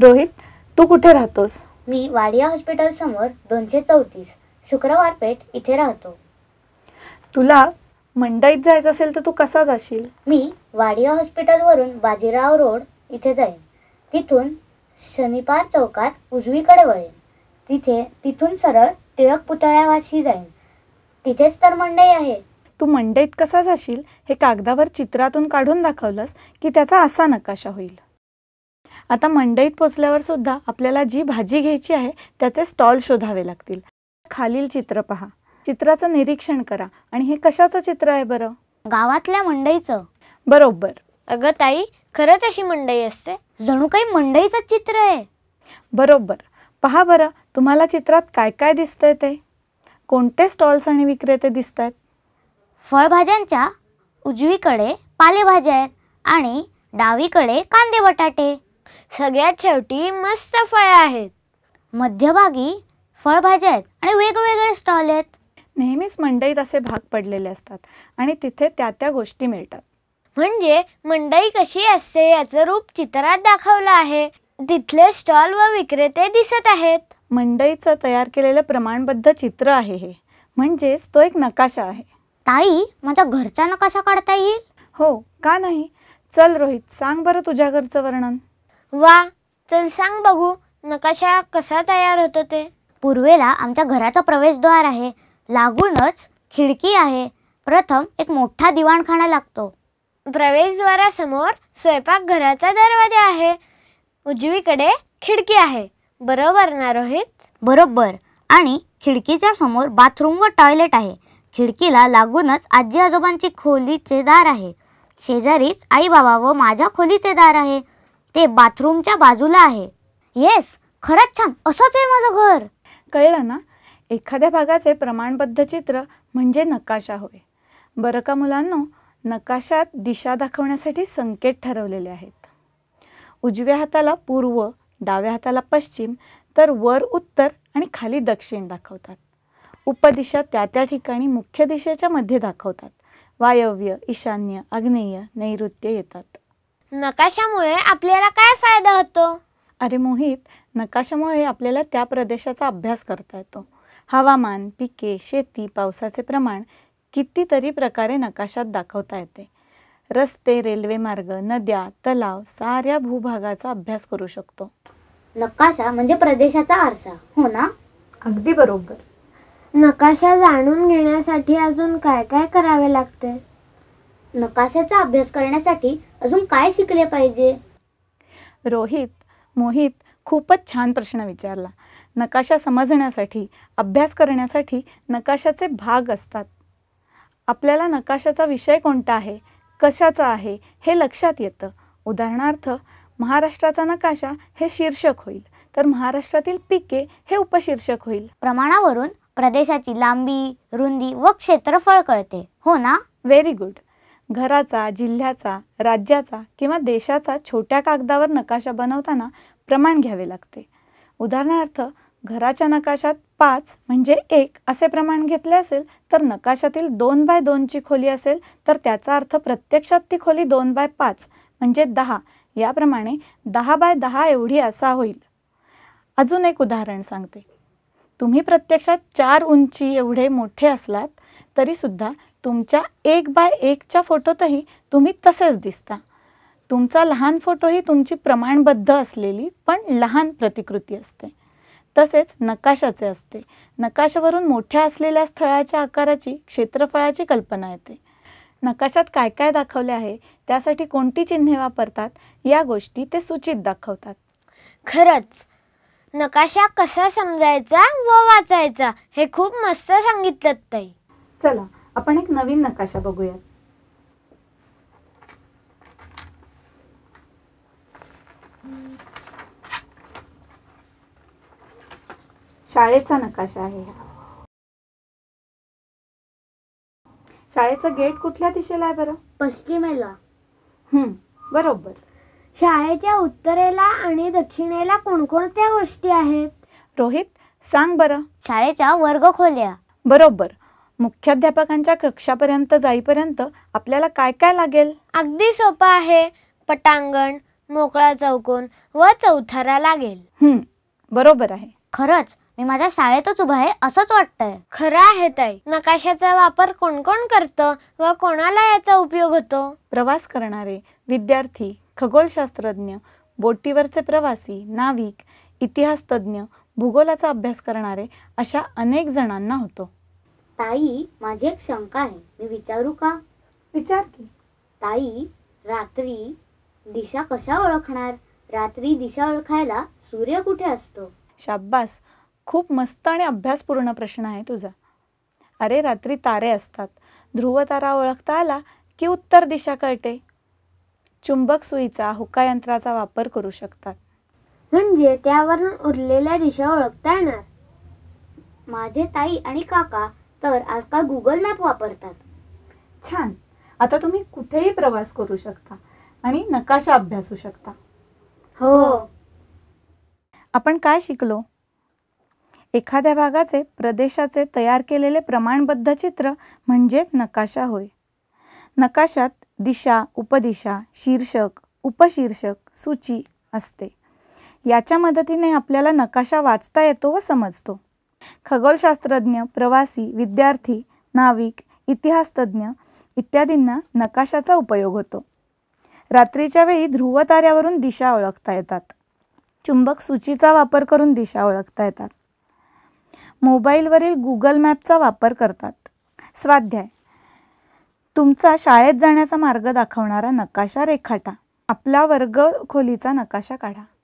रोहित तू कुठे राहतोस मी वाडिया हॉस्पिटल समोर दोनशे चौतीस शुक्रवार पेठ इथे राहतो तुला मंडईत जायचं असेल तर तू कसा जाशील मी वाडिया हॉस्पिटलवरून बाजीराव रोड इथे जाईन तिथून शनिपार चौकात उजवीकडे वळेन तिथे तिथून सरळ टिळक पुतळ्यावाशी जाईन तिथेच तर मंडई आहे तू मंडईत कसा जाशील हे कागदावर चित्रातून काढून दाखवलंस की त्याचा असा नकाशा होईल आता मंडईत पोचल्यावर सुद्धा आपल्याला जी भाजी घ्यायची आहे त्याचे स्टॉल शोधावे लागतील खालील चित्र पहा चित्राचं निरीक्षण करा आणि हे कशाचं चित्र आहे बरं गावातल्या मंडईचं बरोबर अगं ताई खरंच अशी मंडई असते जणू काही मंडईचं चित्र आहे बरोबर पहा बरं तुम्हाला चित्रात काय काय दिसतंय ते कोणते स्टॉल्स आणि विक्रेते दिसत आहेत फळभाज्यांच्या उजवीकडे पालेभाज्या आहेत आणि डावीकडे कांदे बटाटे सगळ्यात शेवटी मस्त फळ आहेत मध्यभागी फळभाज्या आहेत आणि वेगवेगळे स्टॉल आहेत नेहमीच मंडईत असे भाग पडलेले असतात आणि तिथे त्या त्या गोष्टी मिळतात म्हणजे मंडई कशी असते याचं रूप चित्रात दाखवलं आहे तिथले स्टॉल व विक्रेते दिसत आहेत मंडईचं तयार केलेलं प्रमाणबद्ध चित्र आहे हे म्हणजेच तो एक नकाशा आहे ताई माझ्या घरचा नकाशा काढता येईल हो का नाही चल रोहित सांग बरं तुझ्या घरचं वर्णन वा चल सांग बघू नकाशा कसा तयार होतो ते पूर्वेला आमच्या घराचा प्रवेशद्वार आहे लागूनच खिडकी आहे प्रथम एक मोठा दिवाणखाना लागतो प्रवेशद्वारासमोर स्वयंपाकघराचा दरवाजा आहे उजवीकडे खिडकी आहे बरोबर ना रोहित बरोबर आणि खिडकीच्या समोर बाथरूम व टॉयलेट आहे खिडकीला लागूनच आजी आजोबांची खोलीचे दार आहे शेजारीच आई बाबा व माझ्या खोलीचे दार आहे ते बाथरूमच्या बाजूला आहे येस खरंच छान असंच आहे माझं घर कळलं ना एखाद्या भागाचे प्रमाणबद्ध चित्र म्हणजे नकाशा होय बरं का मुलांनो नकाशात दिशा दाखवण्यासाठी संकेत ठरवलेले आहेत उजव्या हाताला पूर्व डाव्या हाताला पश्चिम तर वर उत्तर आणि खाली दक्षिण दाखवतात उपदिशा त्या त्या ठिकाणी मुख्य दिशेच्या मध्ये दाखवतात वायव्य ईशान्य आग्नेय नैऋत्य येतात नकाशामुळे आपल्याला काय फायदा होतो अरे मोहित नकाशामुळे आपल्याला त्या प्रदेशाचा अभ्यास करता येतो हवामान पिके शेती पावसाचे प्रमाण कितीतरी प्रकारे नकाशात दाखवता येते रस्ते रेल्वे मार्ग नद्या तलाव साऱ्या भूभागाचा अभ्यास करू शकतो नकाशा म्हणजे प्रदेशाचा आरसा हो ना अगदी बरोबर नकाशा जाणून घेण्यासाठी अजून काय काय करावे लागते नकाशाचा अभ्यास करण्यासाठी अजून काय शिकले पाहिजे रोहित मोहित खूपच छान प्रश्न विचारला नकाशा समजण्यासाठी अभ्यास करण्यासाठी नकाशाचे भाग असतात आपल्याला नकाशाचा विषय कोणता आहे कशाचा आहे हे लक्षात येतं उदाहरणार्थ महाराष्ट्राचा नकाशा हे शीर्षक होईल तर महाराष्ट्रातील पिके हे उपशीर्षक होईल प्रमाणावरून प्रदेशाची लांबी रुंदी व क्षेत्रफळ कळते हो ना व्हेरी गुड घराचा जिल्ह्याचा राज्याचा किंवा देशाचा छोट्या कागदावर नकाशा बनवताना प्रमाण घ्यावे लागते उदाहरणार्थ घराच्या नकाशात पाच म्हणजे एक असे प्रमाण घेतले असेल तर नकाशातील दोन बाय दोनची खोली असेल तर त्याचा अर्थ प्रत्यक्षात ती खोली दोन बाय पाच म्हणजे दहा याप्रमाणे दहा बाय दहा एवढी असा होईल अजून एक उदाहरण सांगते तुम्ही प्रत्यक्षात चार उंची एवढे मोठे असलात तरीसुद्धा तुमच्या एक बाय एकच्या फोटोतही तुम्ही तसेच दिसता तुमचा लहान फोटोही तुमची प्रमाणबद्ध असलेली पण लहान प्रतिकृती असते तसेच नकाशाचे असते नकाशावरून मोठ्या असलेल्या स्थळाच्या आकाराची क्षेत्रफळाची कल्पना येते नकाशात काय काय दाखवले आहे त्यासाठी कोणती चिन्हे वापरतात या गोष्टी ते सूचित दाखवतात खरंच नकाशा कसा समजायचा व वाचायचा हे खूप मस्त सांगितलं ताई चला आपण एक नवीन नकाशा बघूयात शाळेचा नकाशा आहे शाळेचं गेट कुठल्या दिशेला आहे बरं पश्चिमेला हम्म बरोबर शाळेच्या उत्तरेला आणि दक्षिणेला कोणकोणत्या गोष्टी आहेत रोहित सांग बरं शाळेच्या वर्ग खोल्या बरोबर मुख्याध्यापकांच्या कक्षापर्यंत जाईपर्यंत आपल्याला काय काय लागेल अगदी सोपं आहे पटांगण मोकळा चौकोन व चौथारा लागेल हं, बरोबर आहे खरंच मी माझ्या शाळेतच उभा आहे असंच वाटतंय खरं आहे ताई नकाशाचा वापर कोण कोण करतं व कोणाला याचा उपयोग होतो प्रवास करणारे विद्यार्थी खगोलशास्त्रज्ञ बोटीवरचे प्रवासी नाविक इतिहास तज्ज्ञ भूगोलाचा अभ्यास करणारे अशा अनेक जणांना होतो ताई माझी एक शंका आहे मी विचारू का विचार की ताई रात्री दिशा कशा ओळखणार रात्री दिशा ओळखायला सूर्य कुठे असतो शाब्बास खूप मस्त आणि अभ्यासपूर्ण प्रश्न आहे तुझा अरे रात्री तारे असतात ध्रुव तारा ओळखता आला की उत्तर दिशा कळते चुंबक सुईचा हुका यंत्राचा वापर करू शकतात म्हणजे त्यावरून उरलेल्या दिशा ओळखता येणार माझे ताई आणि काका तर आजकाल गुगल मॅप वापरतात छान आता तुम्ही कुठेही प्रवास करू शकता आणि नकाशा अभ्यासू शकता हो आपण काय शिकलो एखाद्या भागाचे प्रदेशाचे तयार केलेले प्रमाणबद्ध चित्र म्हणजेच नकाशा होय नकाशात दिशा उपदिशा शीर्षक उपशीर्षक सूची असते याच्या मदतीने आपल्याला नकाशा वाचता येतो व समजतो खगोलशास्त्रज्ञ प्रवासी विद्यार्थी नाविक इतिहासतज्ञ इत्यादींना नकाशाचा उपयोग होतो रात्रीच्या वेळी ध्रुव ताऱ्यावरून दिशा ओळखता येतात चुंबक सूचीचा वापर करून दिशा ओळखता येतात मोबाईलवरील गुगल मॅपचा वापर करतात स्वाध्याय तुमचा शाळेत जाण्याचा मार्ग दाखवणारा नकाशा रेखाटा आपला वर्ग खोलीचा नकाशा काढा